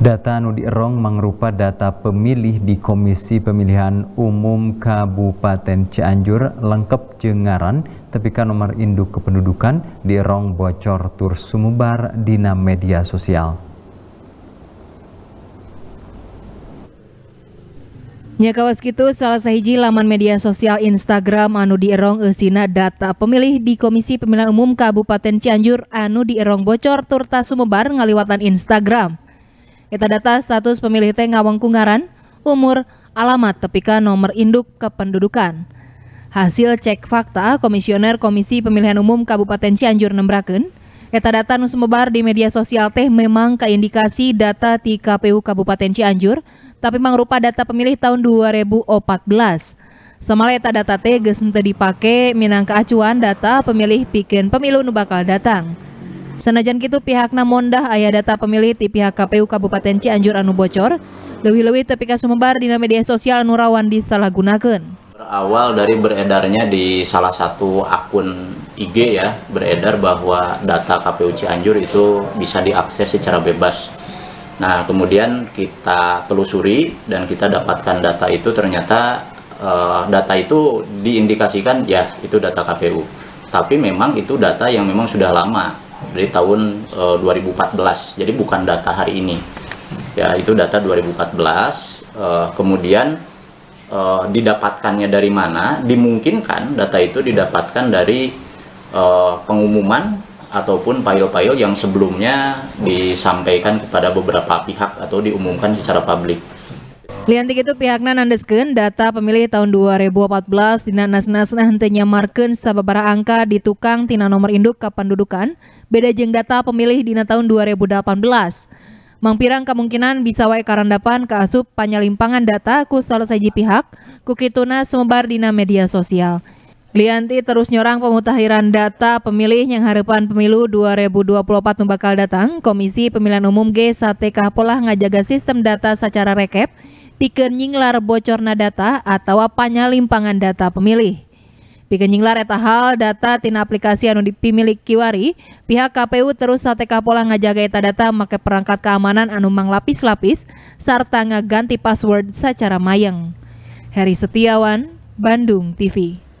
Data anu dierong mangrupa data pemilih di Komisi Pemilihan Umum Kabupaten Cianjur lengkap jengaran tapi kan nomor induk kependudukan dierong bocor tur sumubar dina media sosial. Ya kawas gitu salah sahiji laman media sosial Instagram anu dierong esina data pemilih di Komisi Pemilihan Umum Kabupaten Cianjur anu dierong bocor turta sumebar ngaliwatan Instagram. Eta data status pemilih teh ngawengkungaran, umur, alamat tepika nomor induk kependudukan. Hasil cek fakta Komisioner Komisi Pemilihan Umum Kabupaten Cianjur nembraken, eta data nu di media sosial teh memang keindikasi data di KPU Kabupaten Cianjur, tapi mangrupa data pemilih tahun 2014. Samala eta data teh geus dipake minangka acuan data pemilih pikeun pemilu nubakal datang. Senajan kitu pihak Namondah ayah data pemilih di pihak KPU Kabupaten Cianjur anu bocor, lewi leuwih tepi membar di media sosial anu rawan disalahgunakan. Berawal dari beredarnya di salah satu akun IG ya, beredar bahwa data KPU Cianjur itu bisa diakses secara bebas. Nah, kemudian kita telusuri dan kita dapatkan data itu ternyata uh, data itu diindikasikan ya itu data KPU. Tapi memang itu data yang memang sudah lama dari tahun e, eh, 2014. Jadi bukan data hari ini. Ya, itu data 2014. e, eh, kemudian e, didapatkannya dari mana? Dimungkinkan data itu didapatkan dari e, pengumuman ataupun file-file yang sebelumnya disampaikan kepada beberapa pihak atau diumumkan secara publik Liantik itu pihaknya nandeskan data pemilih tahun 2014 dina nasnasna henteu marken sababara angka di tukang tina nomor induk kependudukan beda jeng data pemilih dina tahun 2018. Mangpirang kemungkinan bisa wae karandapan ke asup panyalimpangan data ku salah saji pihak kukituna semebar dina media sosial. Lianti terus nyorang pemutahiran data pemilih yang harapan pemilu 2024 bakal datang. Komisi Pemilihan Umum G Sateka Polah ngajaga sistem data secara rekap pikir nyinglar bocorna data atau panyalimpangan data pemilih. Pikir nyinglar eta data tina aplikasi anu dipimilik Kiwari, pihak KPU terus sate kapola ngajaga eta data make perangkat keamanan anu manglapis-lapis serta ngaganti password secara mayang. Heri Setiawan, Bandung TV.